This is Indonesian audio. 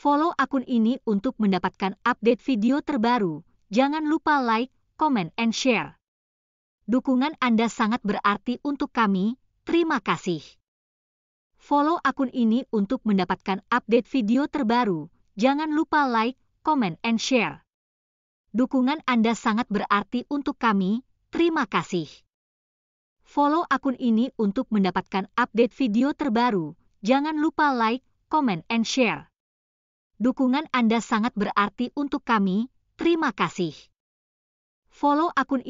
Follow akun ini untuk mendapatkan update video terbaru. Jangan lupa like, comment, and share. Dukungan Anda sangat berarti untuk kami. Terima kasih. Follow akun ini untuk mendapatkan update video terbaru. Jangan lupa like, comment, and share. Dukungan Anda sangat berarti untuk kami. Terima kasih. Follow akun ini untuk mendapatkan update video terbaru. Jangan lupa like, comment, and share. Dukungan Anda sangat berarti untuk kami. Terima kasih. Follow akun